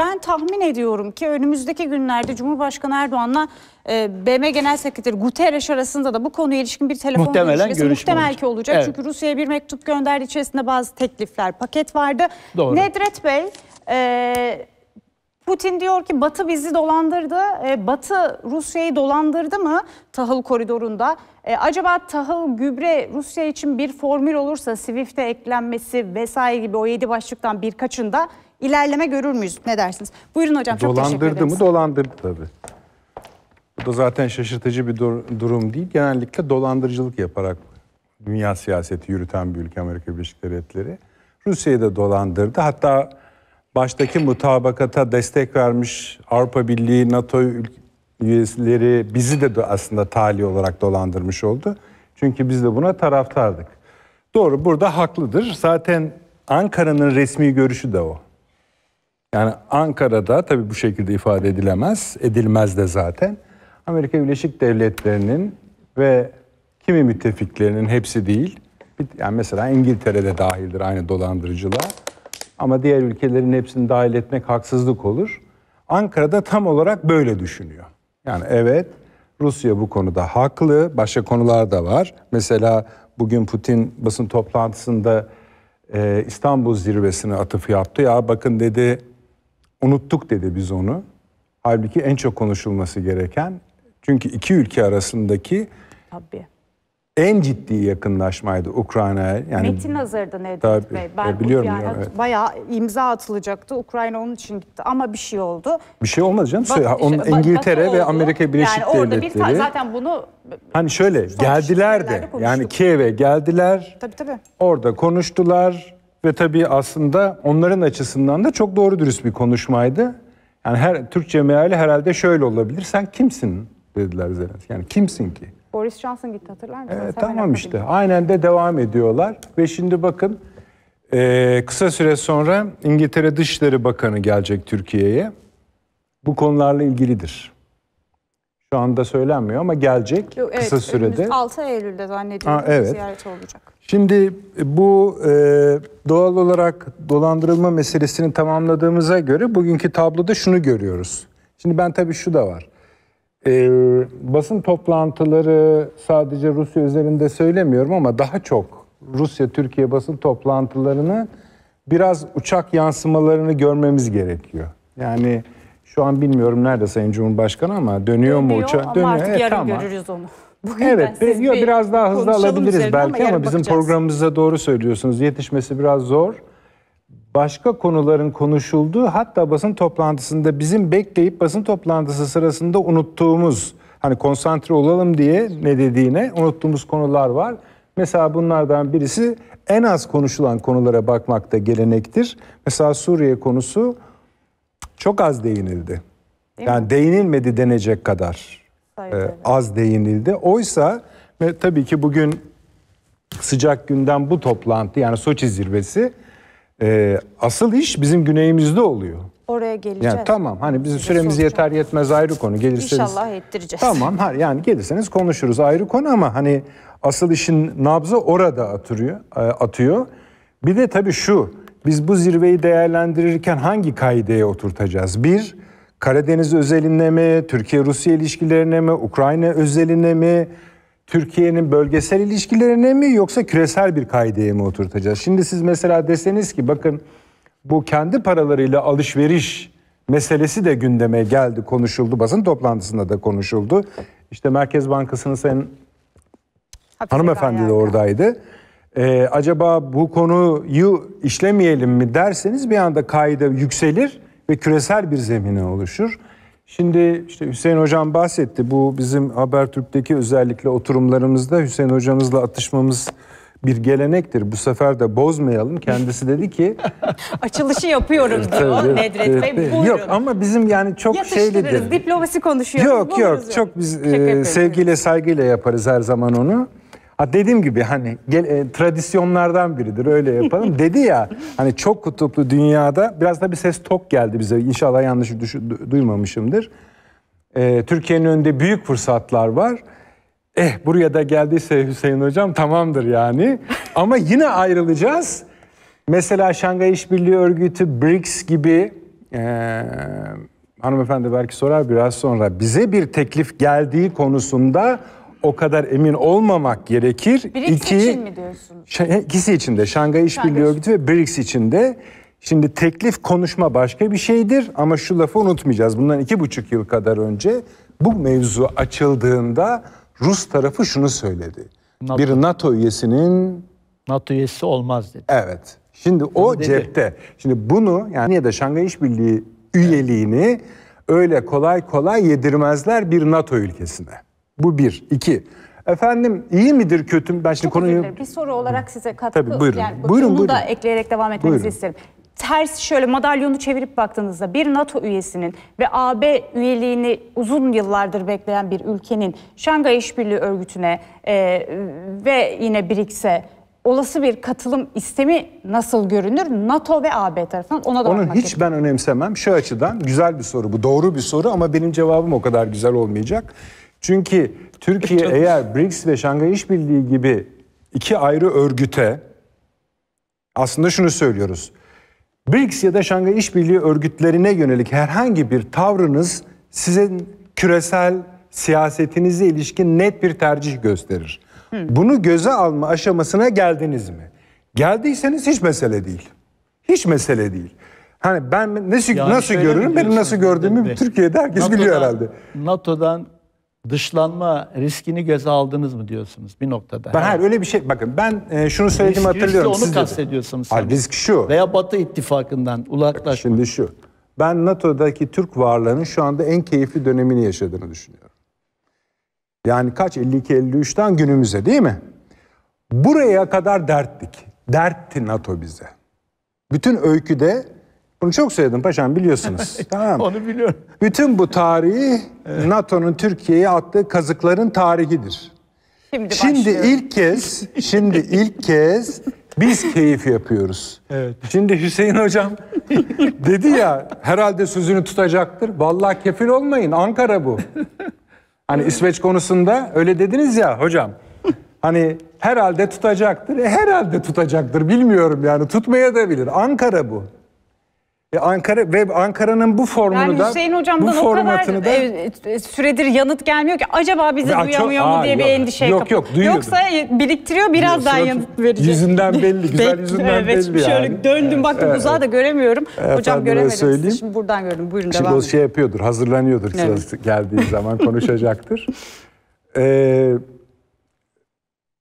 Ben tahmin ediyorum ki önümüzdeki günlerde Cumhurbaşkanı Erdoğan'la e, BM Genel Sekreteri Guterres arasında da bu konuya ilişkin bir telefon Muhtemelen görüşmesi görüşme muhtemel olacak. ki olacak. Evet. Çünkü Rusya'ya bir mektup gönderdi içerisinde bazı teklifler, paket vardı. Doğru. Nedret Bey... E, Putin diyor ki Batı bizi dolandırdı. E, Batı Rusya'yı dolandırdı mı tahıl koridorunda? E, acaba tahıl gübre Rusya için bir formül olursa Swift'e eklenmesi vesaire gibi o yedi başlıktan birkaçında ilerleme görür müyüz? Ne dersiniz? Buyurun hocam çok dolandırdı mı? Dolandırdı tabii. Bu da zaten şaşırtıcı bir dur durum değil. Genellikle dolandırıcılık yaparak dünya siyaseti yürüten bir ülke Amerika Birleşik Devletleri. Rusya'yı da dolandırdı. Hatta baştaki mutabakata destek vermiş Avrupa Birliği, NATO üyeleri bizi de aslında tali olarak dolandırmış oldu. Çünkü biz de buna taraftardık. Doğru burada haklıdır. Zaten Ankara'nın resmi görüşü de o. Yani Ankara'da tabii bu şekilde ifade edilemez, edilmez de zaten. Amerika Birleşik Devletleri'nin ve kimi müttefiklerinin hepsi değil. Yani mesela İngiltere'de dahildir aynı dolandırıcılığa. Ama diğer ülkelerin hepsini dahil etmek haksızlık olur. Ankara'da tam olarak böyle düşünüyor. Yani evet Rusya bu konuda haklı. Başka konular da var. Mesela bugün Putin basın toplantısında e, İstanbul zirvesine atıf yaptı. Ya bakın dedi Unuttuk dedi biz onu. Halbuki en çok konuşulması gereken çünkü iki ülke arasındaki Tabii. en ciddi yakınlaşmaydı Ukrayna'ya. Yani, Metin hazırdı Nedret tabii, Bey. Ben ya biliyorum. Yani, evet. Bayağı imza atılacaktı. Ukrayna onun için gitti ama bir şey oldu. Bir şey olmaz canım. Şey, bak, onun, şey- bak, İngiltere ve Amerika Birleşik yani orada Devletleri. Bir zaten bunu hani şöyle geldiler de yani Kiev'e geldiler. Tabii tabii. Orada konuştular ve tabii aslında onların açısından da çok doğru dürüst bir konuşmaydı. Yani her Türkçe meali herhalde şöyle olabilir. Sen kimsin dediler Zelenski. Yani kimsin ki? Boris Johnson gitti hatırlar mısın? Evet, tamam işte. Edeyim. Aynen de devam ediyorlar. Ve şimdi bakın e, kısa süre sonra İngiltere Dışişleri Bakanı gelecek Türkiye'ye. Bu konularla ilgilidir. Şu anda söylenmiyor ama gelecek evet, kısa sürede. 6 Eylül'de zannediyorum evet. ziyaret olacak. Şimdi bu e, doğal olarak dolandırılma meselesini tamamladığımıza göre bugünkü tabloda şunu görüyoruz. Şimdi ben tabii şu da var. E, basın toplantıları sadece Rusya üzerinde söylemiyorum ama daha çok Rusya-Türkiye basın toplantılarını biraz uçak yansımalarını görmemiz gerekiyor. Yani şu an bilmiyorum nerede Sayın Cumhurbaşkanı ama dönüyor, dönüyor mu uçağa? Dönüyor artık evet, yarın tamam. görürüz onu. Bugün evet, bir, yo, biraz daha hızlı alabiliriz belki ama, ama bizim programımıza doğru söylüyorsunuz. Yetişmesi biraz zor. Başka konuların konuşulduğu hatta basın toplantısında bizim bekleyip basın toplantısı sırasında unuttuğumuz hani konsantre olalım diye ne dediğine unuttuğumuz konular var. Mesela bunlardan birisi en az konuşulan konulara bakmakta gelenektir. Mesela Suriye konusu çok az değinildi. Değil yani mi? değinilmedi denecek kadar e, az değinildi. Oysa ve tabii ki bugün sıcak günden bu toplantı yani Soçi zirvesi e, asıl iş bizim güneyimizde oluyor. Oraya geleceğiz. Yani tamam hani bizim süremiz yeter yetmez ayrı konu. Gelirseniz, İnşallah ettireceğiz. Tamam yani gelirseniz konuşuruz ayrı konu ama hani asıl işin nabzı orada atırıyor, e, atıyor. Bir de tabii şu biz bu zirveyi değerlendirirken hangi kaideye oturtacağız? Bir, Karadeniz özeline mi, Türkiye-Rusya ilişkilerine mi, Ukrayna özeline mi, Türkiye'nin bölgesel ilişkilerine mi yoksa küresel bir kaideye mi oturtacağız? Şimdi siz mesela deseniz ki bakın bu kendi paralarıyla alışveriş meselesi de gündeme geldi, konuşuldu. Basın toplantısında da konuşuldu. İşte Merkez Bankası'nın sen hanımefendi de oradaydı e, acaba bu konuyu işlemeyelim mi derseniz bir anda kaide yükselir ve küresel bir zemine oluşur. Şimdi işte Hüseyin Hocam bahsetti. Bu bizim Habertürk'teki özellikle oturumlarımızda Hüseyin Hocamızla atışmamız bir gelenektir. Bu sefer de bozmayalım. Kendisi dedi ki... Açılışı yapıyorum diyor Nedret Bey. Buyurun. Yok ama bizim yani çok şeylidir. diplomasi konuşuyoruz. Yok yok çok biz e, sevgiyle saygıyla yaparız her zaman onu. Ha dediğim gibi hani gel, e, tradisyonlardan biridir öyle yapalım. Dedi ya hani çok kutuplu dünyada biraz da bir ses tok geldi bize. inşallah yanlış düş, duymamışımdır. E, Türkiye'nin önünde büyük fırsatlar var. Eh buraya da geldiyse Hüseyin Hocam tamamdır yani. Ama yine ayrılacağız. Mesela Şangay İşbirliği Örgütü, BRICS gibi e, hanımefendi belki sorar biraz sonra bize bir teklif geldiği konusunda o kadar emin olmamak gerekir. BRICS İki, için mi diyorsun? Şa- için de Şangay İşbirliği Örgütü ve BRICS için de. Şimdi teklif konuşma başka bir şeydir ama şu lafı unutmayacağız. Bundan iki buçuk yıl kadar önce bu mevzu açıldığında Rus tarafı şunu söyledi. NATO. Bir NATO üyesinin NATO üyesi olmaz dedi. evet. Şimdi o dedi. cepte. Şimdi bunu yani ya da Şangay İşbirliği üyeliğini öyle kolay kolay yedirmezler bir NATO ülkesine. Bu bir. İki. Efendim iyi midir kötü mü? Ben şimdi Çok konuyu... Bir soru olarak size katkı... Tabii buyurun. Yani, buyurun, bunu buyurun. da ekleyerek devam etmenizi buyurun. isterim ters şöyle madalyonu çevirip baktığınızda bir NATO üyesinin ve AB üyeliğini uzun yıllardır bekleyen bir ülkenin Şangay İşbirliği Örgütü'ne e, ve yine BRICS'e olası bir katılım istemi nasıl görünür NATO ve AB tarafından ona da Onun hiç gerekiyor. ben önemsemem. Şu açıdan güzel bir soru bu doğru bir soru ama benim cevabım o kadar güzel olmayacak. Çünkü Türkiye Çok eğer BRICS ve Şangay İşbirliği gibi iki ayrı örgüte aslında şunu söylüyoruz. BRICS ya da Şangay İşbirliği örgütlerine yönelik herhangi bir tavrınız sizin küresel siyasetinize ilişkin net bir tercih gösterir. Hmm. Bunu göze alma aşamasına geldiniz mi? Geldiyseniz hiç mesele değil. Hiç mesele değil. Hani ben nasıl yani nasıl görürüm, benim nasıl gördüğümü Türkiye'de herkes NATO'dan, biliyor herhalde. NATO'dan dışlanma riskini göze aldınız mı diyorsunuz bir noktada? Ben hayır öyle bir şey bakın ben e, şunu söylediğimi risk, hatırlıyorum. Risk onu kastediyorsunuz. Hayır, risk şu. Veya Batı ittifakından uzaklaşma. Şimdi şu. Ben NATO'daki Türk varlığının şu anda en keyifli dönemini yaşadığını düşünüyorum. Yani kaç 52-53'ten günümüze değil mi? Buraya kadar derttik. Dertti NATO bize. Bütün öyküde bunu çok söyledim paşam biliyorsunuz. tamam. Onu biliyorum. Bütün bu tarihi evet. NATO'nun Türkiye'ye attığı kazıkların tarihidir. Şimdi, şimdi ilk kez, şimdi ilk kez biz keyif yapıyoruz. Evet. Şimdi Hüseyin hocam dedi ya herhalde sözünü tutacaktır. Vallahi kefil olmayın Ankara bu. Hani İsveç konusunda öyle dediniz ya hocam. Hani herhalde tutacaktır. E, herhalde tutacaktır bilmiyorum yani tutmaya da bilir. Ankara bu. E, Ankara ve Ankara'nın bu formunu yani Hüseyin hocamdan bu formatını o kadar da, e, e, süredir yanıt gelmiyor ki acaba bizi ya duyamıyor çok, mu diye aa, bir yok, endişeye yok, kapı. Yok duyuyor. Yoksa e, biriktiriyor biraz daha yanıt verecek. Yüzünden belli güzel yüzünden evet, belli şöyle yani. Şöyle döndüm evet, baktım evet, uzağa da göremiyorum. Efendim, Hocam göremedim söyleyeyim. sizi şimdi buradan gördüm buyurun şimdi devam Şimdi o şey yapıyordur hazırlanıyordur evet. sırası geldiği zaman konuşacaktır. Ee,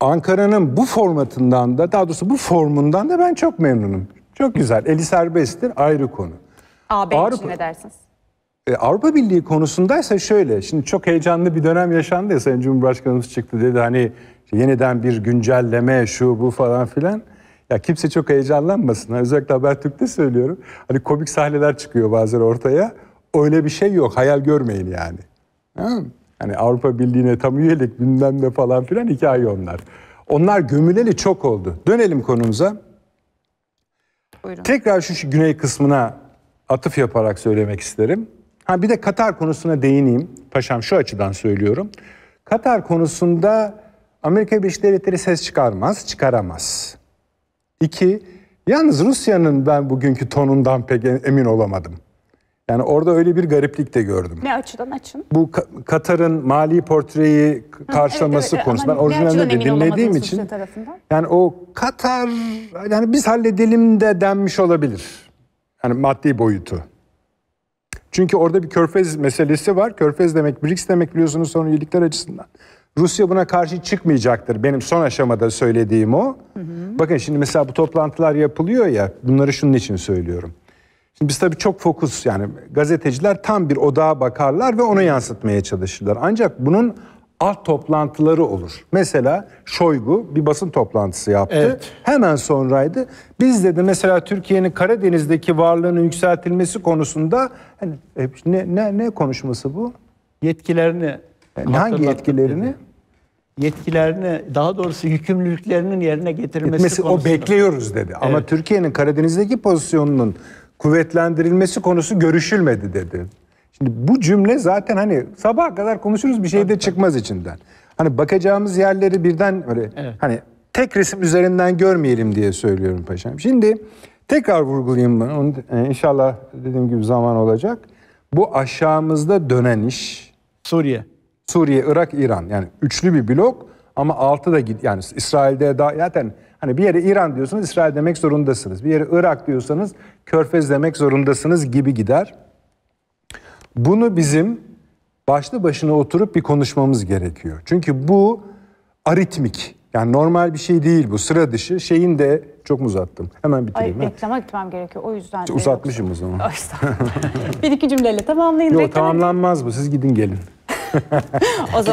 Ankara'nın bu formatından da daha doğrusu bu formundan da ben çok memnunum. Çok güzel. Eli serbesttir ayrı konu. AB Avrupa, için ne dersiniz? E, Avrupa Birliği konusundaysa şöyle. Şimdi çok heyecanlı bir dönem yaşandı ya Sayın Cumhurbaşkanımız çıktı dedi hani işte yeniden bir güncelleme şu bu falan filan. Ya kimse çok heyecanlanmasın. Özellikle Habertürk'te söylüyorum. Hani komik sahneler çıkıyor bazen ortaya. Öyle bir şey yok. Hayal görmeyin yani. Hani Avrupa Birliği'ne tam üyelik bilmem ne falan filan hikaye onlar. Onlar gömüleli çok oldu. Dönelim konumuza. Buyurun. Tekrar şu güney kısmına atıf yaparak söylemek isterim. Ha bir de Katar konusuna değineyim. Paşam şu açıdan söylüyorum. Katar konusunda Amerika Birleşik Devletleri ses çıkarmaz, çıkaramaz. İki, yalnız Rusya'nın ben bugünkü tonundan pek e-, emin olamadım. Yani orada öyle bir gariplik de gördüm. Ne açıdan açın? Bu Ka- Katar'ın mali portreyi karşılaması evet, evet, konusu. Ben orijinalde de dinlediğim için. Yani o Katar yani biz halledelim de denmiş olabilir. Yani maddi boyutu. Çünkü orada bir körfez meselesi var. Körfez demek BRICS demek biliyorsunuz son üyelikler açısından. Rusya buna karşı çıkmayacaktır. Benim son aşamada söylediğim o. Hı hı. Bakın şimdi mesela bu toplantılar yapılıyor ya. Bunları şunun için söylüyorum. Şimdi biz tabii çok fokus yani gazeteciler tam bir odağa bakarlar ve onu yansıtmaya çalışırlar. Ancak bunun alt toplantıları olur. Mesela Şoygu bir basın toplantısı yaptı. Evet. Hemen sonraydı. Biz dedi mesela Türkiye'nin Karadeniz'deki varlığının yükseltilmesi konusunda hani e, ne ne ne konuşması bu? Yetkilerini yani hangi yetkilerini? Dedi yetkilerini daha doğrusu yükümlülüklerinin yerine getirilmesi Mesela konusunda. O bekliyoruz dedi. Evet. Ama Türkiye'nin Karadeniz'deki pozisyonunun kuvvetlendirilmesi konusu görüşülmedi dedi. Şimdi bu cümle zaten hani sabaha kadar konuşuruz bir şey de çıkmaz içinden. Hani bakacağımız yerleri birden öyle evet. hani tek resim üzerinden görmeyelim diye söylüyorum paşam. Şimdi tekrar vurgulayayım ben onu ee, inşallah dediğim gibi zaman olacak. Bu aşağımızda dönen iş Suriye. Suriye, Irak, İran yani üçlü bir blok ama altı da git yani İsrail'de daha zaten Hani bir yere İran diyorsanız İsrail demek zorundasınız. Bir yere Irak diyorsanız Körfez demek zorundasınız gibi gider. Bunu bizim başlı başına oturup bir konuşmamız gerekiyor. Çünkü bu aritmik. Yani normal bir şey değil bu. Sıra dışı şeyin de çok mu uzattım? Hemen bitireyim. Ay, reklama gitmem gerekiyor. O yüzden. Uzatmışım yoksa. o zaman. bir iki cümleyle tamamlayın. Yok tamamlanmaz bu. Siz gidin gelin. o zaman.